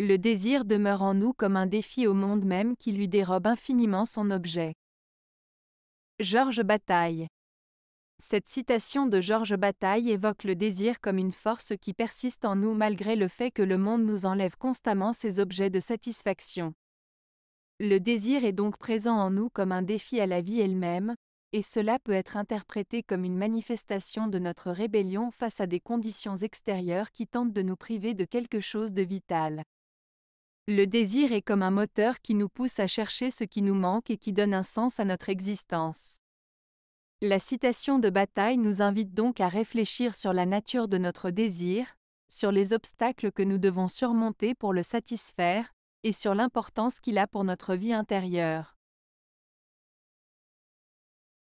Le désir demeure en nous comme un défi au monde même qui lui dérobe infiniment son objet. Georges Bataille Cette citation de Georges Bataille évoque le désir comme une force qui persiste en nous malgré le fait que le monde nous enlève constamment ses objets de satisfaction. Le désir est donc présent en nous comme un défi à la vie elle-même, et cela peut être interprété comme une manifestation de notre rébellion face à des conditions extérieures qui tentent de nous priver de quelque chose de vital. Le désir est comme un moteur qui nous pousse à chercher ce qui nous manque et qui donne un sens à notre existence. La citation de Bataille nous invite donc à réfléchir sur la nature de notre désir, sur les obstacles que nous devons surmonter pour le satisfaire, et sur l'importance qu'il a pour notre vie intérieure.